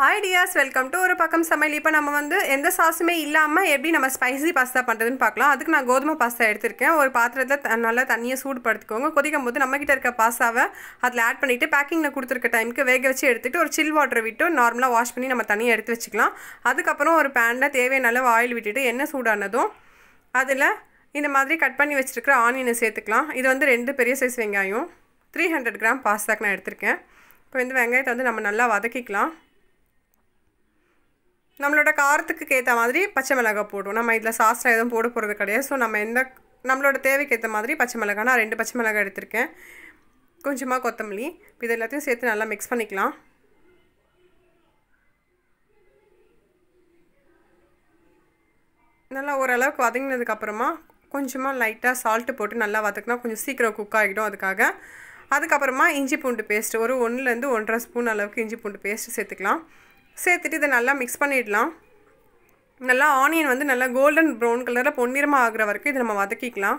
hi Dias welcome to ஒரு பக்கம் சமையல் இப்போ நம்ம வந்து எந்த சாஸுமே இல்லாமல் எப்படி நம்ம ஸ்பைசி பாஸ்தா பண்ணுறதுன்னு பார்க்கலாம் அதுக்கு நான் கோதுமை பாஸ்தா எடுத்திருக்கேன் ஒரு பாத்திரத்தில் நல்லா தண்ணியை சூடுபடுத்திக்கோங்க கொதிக்கும் போது நம்மக்கிட்ட இருக்க பாஸ்தாவை அதில் ஆட் பண்ணிவிட்டு பேக்கிங்கில் கொடுத்துருக்க டைமுக்கு வேக வச்சு எடுத்துகிட்டு ஒரு சில் வாட்டர் விட்டு நார்மலாக வாஷ் பண்ணி நம்ம தண்ணியை எடுத்து வச்சுக்கலாம் அதுக்கப்புறம் ஒரு பேனில் தேவையான அளவு ஆயில் விட்டுட்டு எண்ணெய் சூடானதும் அதில் இந்த மாதிரி கட் பண்ணி வச்சுருக்கிற ஆனியனை சேர்த்துக்கலாம் இது வந்து ரெண்டு பெரிய சைஸ் வெங்காயம் த்ரீ ஹண்ட்ரட் கிராம் பாஸ்தாக்கு நான் எடுத்திருக்கேன் இப்போ வந்து வெங்காயத்தை வந்து நம்ம நல்லா வதக்கிக்கலாம் நம்மளோட காரத்துக்கு ஏற்ற மாதிரி பச்சை மிளகாய் போடுவோம் நம்ம இதில் சாஸ்திரம் எதுவும் போட போகிறது கிடையாது ஸோ நம்ம எந்த நம்மளோட தேவைக்கு ஏற்ற மாதிரி பச்சை மிளகாய் நான் ரெண்டு பச்சை மிளகாய் எடுத்திருக்கேன் கொஞ்சமாக கொத்தமல்லி இது எல்லாத்தையும் சேர்த்து நல்லா மிக்ஸ் பண்ணிக்கலாம் நல்லா ஓரளவுக்கு வதங்கினதுக்கப்புறமா கொஞ்சமாக லைட்டாக சால்ட்டு போட்டு நல்லா வதக்குனா கொஞ்சம் சீக்கிரம் குக் ஆகிடும் அதுக்காக அதுக்கப்புறமா இஞ்சி பூண்டு பேஸ்ட்டு ஒரு ஒன்றுலேருந்து ஒன்றரை ஸ்பூன் அளவுக்கு இஞ்சி பூண்டு பேஸ்ட்டு சேர்த்துக்கலாம் சேர்த்துட்டு இதை நல்லா மிக்ஸ் பண்ணிடலாம் நல்லா ஆனியன் வந்து நல்லா கோல்டன் ப்ரௌன் கலரில் பொன்னிறமாக ஆகிற வரைக்கும் இதை நம்ம வதக்கிக்கலாம்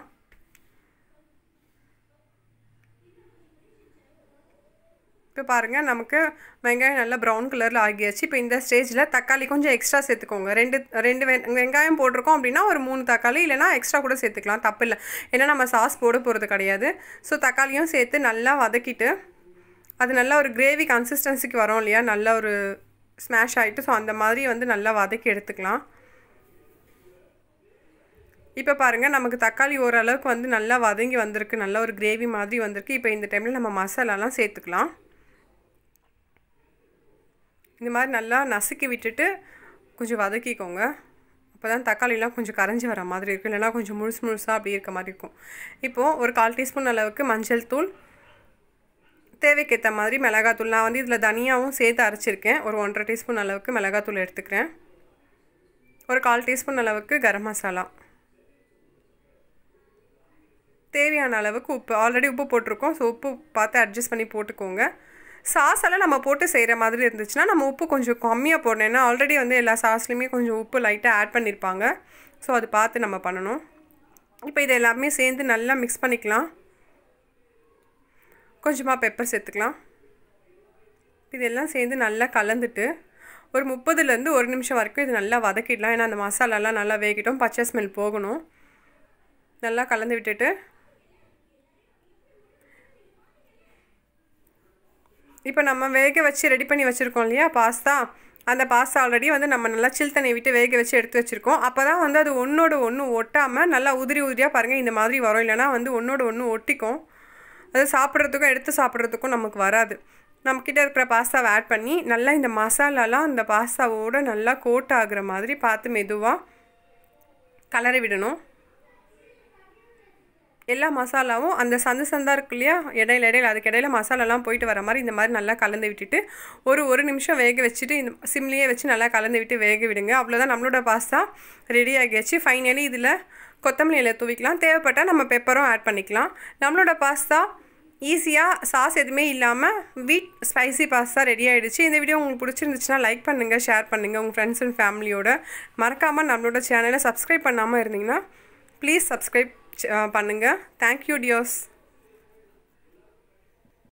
இப்போ பாருங்கள் நமக்கு வெங்காயம் நல்லா ப்ரௌன் கலரில் ஆகியாச்சு இப்போ இந்த ஸ்டேஜில் தக்காளி கொஞ்சம் எக்ஸ்ட்ரா சேர்த்துக்கோங்க ரெண்டு ரெண்டு வெங்காயம் போட்டிருக்கோம் அப்படின்னா ஒரு மூணு தக்காளி இல்லைனா எக்ஸ்ட்ரா கூட சேர்த்துக்கலாம் தப்பு இல்லை ஏன்னா நம்ம சாஸ் போட போகிறது கிடையாது ஸோ தக்காளியும் சேர்த்து நல்லா வதக்கிட்டு அது நல்லா ஒரு கிரேவி கன்சிஸ்டன்சிக்கு வரும் இல்லையா நல்ல ஒரு ஸ்மாஷ் ஆகிட்டு ஸோ அந்த மாதிரி வந்து நல்லா வதக்கி எடுத்துக்கலாம் இப்போ பாருங்கள் நமக்கு தக்காளி ஓரளவுக்கு வந்து நல்லா வதங்கி வந்திருக்கு நல்லா ஒரு கிரேவி மாதிரி வந்திருக்கு இப்போ இந்த டைமில் நம்ம மசாலாலாம் சேர்த்துக்கலாம் இந்த மாதிரி நல்லா நசுக்கி விட்டுட்டு கொஞ்சம் வதக்கிக்கோங்க அப்போ தான் தக்காளிலாம் கொஞ்சம் கரைஞ்சி வர மாதிரி இருக்கும் இல்லைனா கொஞ்சம் முழுசு முழுசாக அப்படி இருக்க மாதிரி இருக்கும் இப்போது ஒரு கால் டீஸ்பூன் அளவுக்கு மஞ்சள் தூள் தேவைக்கேற்ற மாதிரி மிளகாத்தூள் நான் வந்து இதில் தனியாகவும் சேர்த்து அரைச்சிருக்கேன் ஒரு ஒன்றரை டீஸ்பூன் அளவுக்கு மிளகாத்தூள் எடுத்துக்கிறேன் ஒரு கால் டீஸ்பூன் அளவுக்கு கரம் மசாலா தேவையான அளவுக்கு உப்பு ஆல்ரெடி உப்பு போட்டிருக்கோம் ஸோ உப்பு பார்த்து அட்ஜஸ்ட் பண்ணி போட்டுக்கோங்க சாஸ் எல்லாம் நம்ம போட்டு செய்கிற மாதிரி இருந்துச்சுன்னா நம்ம உப்பு கொஞ்சம் கம்மியாக போடணும் ஏன்னா ஆல்ரெடி வந்து எல்லா சாஸ்லேயுமே கொஞ்சம் உப்பு லைட்டாக ஆட் பண்ணியிருப்பாங்க ஸோ அது பார்த்து நம்ம பண்ணணும் இப்போ இது எல்லாமே சேர்ந்து நல்லா மிக்ஸ் பண்ணிக்கலாம் கொஞ்சமாக பெப்பர் சேர்த்துக்கலாம் இதெல்லாம் சேர்ந்து நல்லா கலந்துட்டு ஒரு முப்பதுலேருந்து ஒரு நிமிஷம் வரைக்கும் இது நல்லா வதக்கிடலாம் ஏன்னா அந்த மசாலாலாம் நல்லா வேகிட்டோம் பச்சை ஸ்மெல் போகணும் நல்லா கலந்து விட்டுட்டு இப்போ நம்ம வேக வச்சு ரெடி பண்ணி வச்சுருக்கோம் இல்லையா பாஸ்தா அந்த பாஸ்தா ஆல்ரெடி வந்து நம்ம நல்லா சில் தண்ணி விட்டு வேக வச்சு எடுத்து வச்சுருக்கோம் அப்போ தான் வந்து அது ஒன்றோட ஒன்று ஒட்டாமல் நல்லா உதிரி உதிரியாக பாருங்கள் இந்த மாதிரி வரும் இல்லைனா வந்து ஒன்றோட ஒன்று ஒட்டிக்கும் அது சாப்பிட்றதுக்கும் எடுத்து சாப்பிட்றதுக்கும் நமக்கு வராது நம்மக்கிட்ட இருக்கிற பாஸ்தாவை ஆட் பண்ணி நல்லா இந்த மசாலாலாம் அந்த பாஸ்தாவோடு நல்லா கோட் ஆகிற மாதிரி பார்த்து மெதுவாக கலரை விடணும் எல்லா மசாலாவும் அந்த சந்து சந்தாக இருக்கு இல்லையா இடையில இடையில அதுக்கு இடையில மசாலாலாம் போயிட்டு வர மாதிரி இந்த மாதிரி நல்லா கலந்து விட்டுட்டு ஒரு ஒரு நிமிஷம் வேக வச்சுட்டு இந்த சிம்லேயே வச்சு நல்லா கலந்து விட்டு வேக விடுங்க அவ்வளோதான் நம்மளோட பாஸ்தா ரெடி ஆகியாச்சு ஃபைனலி இதில் கொத்தமல்லி இலையை தூவிக்கலாம் தேவைப்பட்டால் நம்ம பெப்பரும் ஆட் பண்ணிக்கலாம் நம்மளோட பாஸ்தா ஈஸியாக சாஸ் எதுவுமே இல்லாமல் வீட் ஸ்பைசி பாஸ்தா ரெடி ஆகிடுச்சு இந்த வீடியோ உங்களுக்கு பிடிச்சிருந்துச்சுன்னா லைக் பண்ணுங்கள் ஷேர் பண்ணுங்கள் உங்கள் ஃப்ரெண்ட்ஸ் அண்ட் ஃபேமிலியோட மறக்காமல் நம்மளோட சேனலை சப்ஸ்கிரைப் பண்ணாமல் இருந்தீங்கன்னா ப்ளீஸ் சப்ஸ்கிரைப் பண்ணுங்கள் தேங்க்யூ டியோஸ்